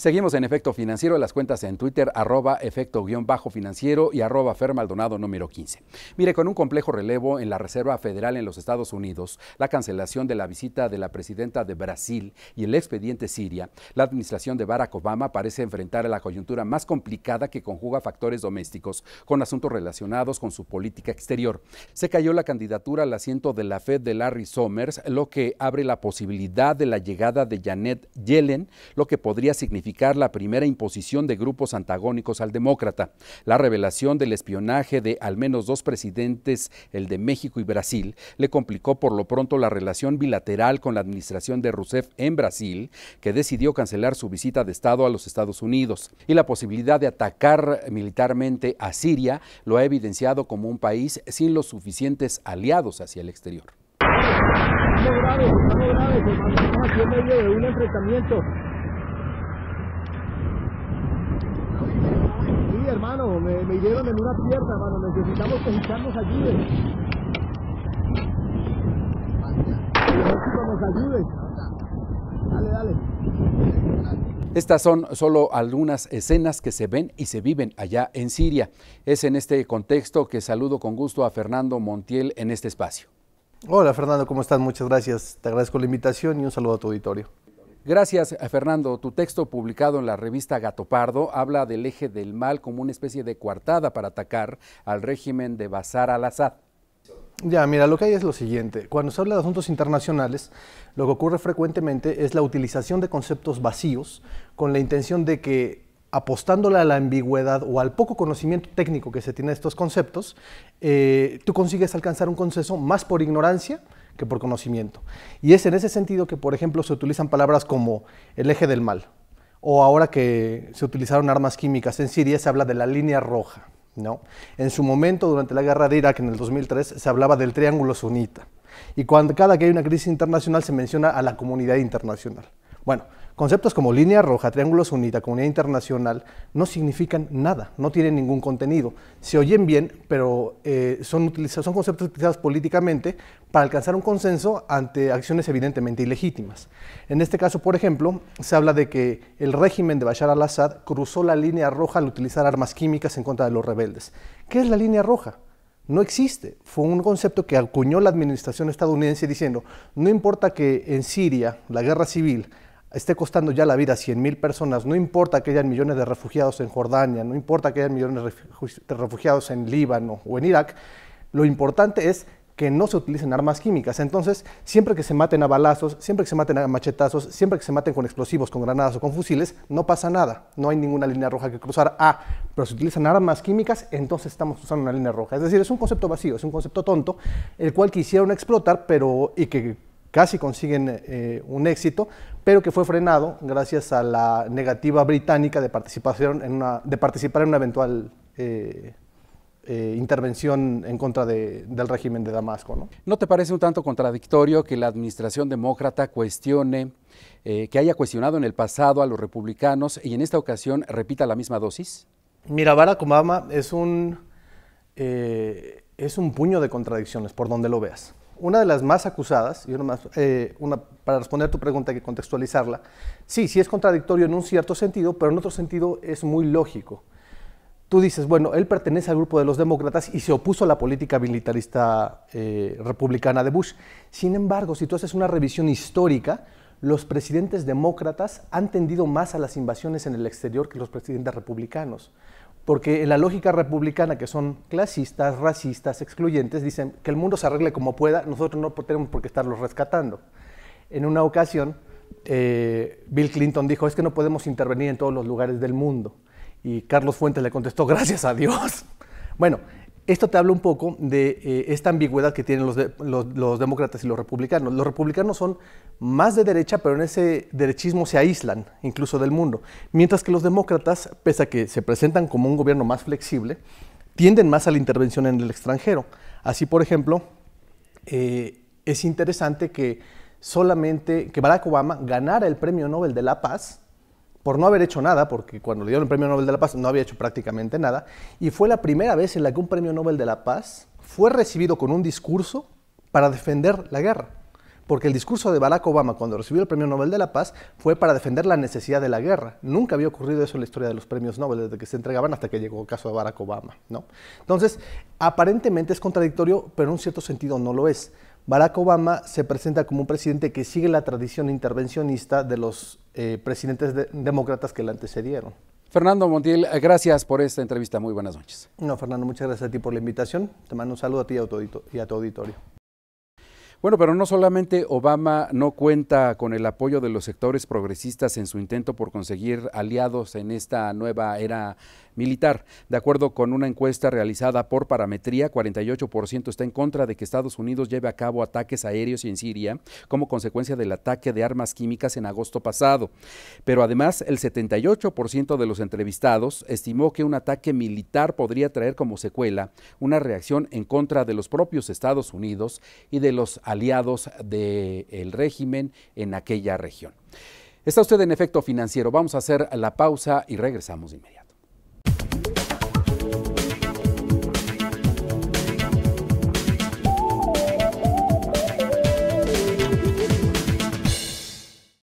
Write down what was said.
Seguimos en Efecto Financiero, de las cuentas en Twitter, arroba efecto-financiero y arroba fermaldonado número 15. Mire, con un complejo relevo en la Reserva Federal en los Estados Unidos, la cancelación de la visita de la presidenta de Brasil y el expediente Siria, la administración de Barack Obama parece enfrentar a la coyuntura más complicada que conjuga factores domésticos con asuntos relacionados con su política exterior. Se cayó la candidatura al asiento de la Fed de Larry Summers, lo que abre la posibilidad de la llegada de Janet Yellen, lo que podría significar la primera imposición de grupos antagónicos al demócrata. La revelación del espionaje de al menos dos presidentes, el de México y Brasil, le complicó por lo pronto la relación bilateral con la administración de Rousseff en Brasil, que decidió cancelar su visita de Estado a los Estados Unidos. Y la posibilidad de atacar militarmente a Siria lo ha evidenciado como un país sin los suficientes aliados hacia el exterior. en una pierna, Necesitamos que Dale, dale. Estas son solo algunas escenas que se ven y se viven allá en Siria. Es en este contexto que saludo con gusto a Fernando Montiel en este espacio. Hola Fernando, ¿cómo estás? Muchas gracias. Te agradezco la invitación y un saludo a tu auditorio. Gracias, eh, Fernando. Tu texto publicado en la revista Gatopardo habla del eje del mal como una especie de coartada para atacar al régimen de Bashar al-Assad. Ya, mira, lo que hay es lo siguiente. Cuando se habla de asuntos internacionales, lo que ocurre frecuentemente es la utilización de conceptos vacíos con la intención de que apostándole a la ambigüedad o al poco conocimiento técnico que se tiene de estos conceptos, eh, tú consigues alcanzar un consenso más por ignorancia que por conocimiento. Y es en ese sentido que, por ejemplo, se utilizan palabras como el eje del mal, o ahora que se utilizaron armas químicas en Siria, se habla de la línea roja. ¿no? En su momento, durante la guerra de Irak en el 2003, se hablaba del triángulo sunita. Y cuando cada que hay una crisis internacional se menciona a la comunidad internacional. Bueno, Conceptos como línea roja, triángulos unida, comunidad internacional no significan nada, no tienen ningún contenido. Se oyen bien, pero eh, son, son conceptos utilizados políticamente para alcanzar un consenso ante acciones evidentemente ilegítimas. En este caso, por ejemplo, se habla de que el régimen de Bashar al-Assad cruzó la línea roja al utilizar armas químicas en contra de los rebeldes. ¿Qué es la línea roja? no existe. Fue un concepto que acuñó la administración estadounidense diciendo, no importa que en Siria la guerra civil esté costando ya la vida a 100.000 personas, no importa que hayan millones de refugiados en Jordania, no importa que hayan millones de refugiados en Líbano o en Irak, lo importante es que no se utilicen armas químicas. Entonces, siempre que se maten a balazos, siempre que se maten a machetazos, siempre que se maten con explosivos, con granadas o con fusiles, no pasa nada. No hay ninguna línea roja que cruzar. Ah, pero si utilizan armas químicas, entonces estamos usando una línea roja. Es decir, es un concepto vacío, es un concepto tonto, el cual quisieron explotar, pero y que casi consiguen eh, un éxito, pero que fue frenado gracias a la negativa británica de, en una, de participar en una eventual eh, eh, intervención en contra del régimen de Damasco. ¿no? ¿No te parece un tanto contradictorio que la administración demócrata cuestione, que haya cuestionado en el pasado a los republicanos y en esta ocasión repita la misma dosis? Mira, Barack Obama es un, es un puño de contradicciones, por donde lo veas una de las más acusadas, y más, eh, para responder a tu pregunta hay que contextualizarla, sí, sí es contradictorio en un cierto sentido, pero en otro sentido es muy lógico. Tú dices, bueno, él pertenece al grupo de los demócratas y se opuso a la política militarista eh, republicana de Bush. Sin embargo, si tú haces una revisión histórica, los presidentes demócratas han tendido más a las invasiones en el exterior que los presidentes republicanos. Porque en la lógica republicana, que son clasistas, racistas, excluyentes, dicen que el mundo se arregle como pueda, nosotros no tenemos por qué estarlos rescatando. En una ocasión, eh, Bill Clinton dijo, es que no podemos intervenir en todos los lugares del mundo. Y Carlos Fuentes le contestó, gracias a Dios. Bueno, esto te habla un poco de eh, esta ambigüedad que tienen los, demócratas y los republicanos. Los republicanos son más de derecha, pero en ese derechismo se aíslan incluso del mundo. Mientras que los demócratas, pese a que se presentan como un gobierno más flexible, tienden más a la intervención en el extranjero. Así, por ejemplo, eh, es interesante que solamente que Barack Obama ganara el Premio Nobel de la Paz por no haber hecho nada, porque cuando le dieron el Premio Nobel de la Paz no había hecho prácticamente nada, y fue la primera vez en la que un Premio Nobel de la Paz fue recibido con un discurso para defender la guerra. Porque el discurso de Barack Obama cuando recibió el Premio Nobel de la Paz fue para defender la necesidad de la guerra. Nunca había ocurrido eso en la historia de los premios Nobel, desde que se entregaban hasta que llegó el caso de Barack Obama. ¿no? Entonces, aparentemente es contradictorio, pero en un cierto sentido no lo es. Barack Obama se presenta como un presidente que sigue la tradición intervencionista de los eh, presidentes demócratas que le antecedieron. Fernando Montiel, eh, gracias por esta entrevista. Muy buenas noches. No, Fernando, muchas gracias a ti por la invitación. Te mando un saludo a ti y a tu auditorio. Bueno, pero no solamente Obama no cuenta con el apoyo de los sectores progresistas en su intento por conseguir aliados en esta nueva era militar. De acuerdo con una encuesta realizada por Parametría, 48% está en contra de que Estados Unidos lleve a cabo ataques aéreos en Siria como consecuencia del ataque de armas químicas en agosto pasado. Pero además, el 78% de los entrevistados estimó que un ataque militar podría traer como secuela una reacción en contra de los propios Estados Unidos y de los aliados del régimen en aquella región. Está usted en efecto financiero. Vamos a hacer la pausa y regresamos de inmediato.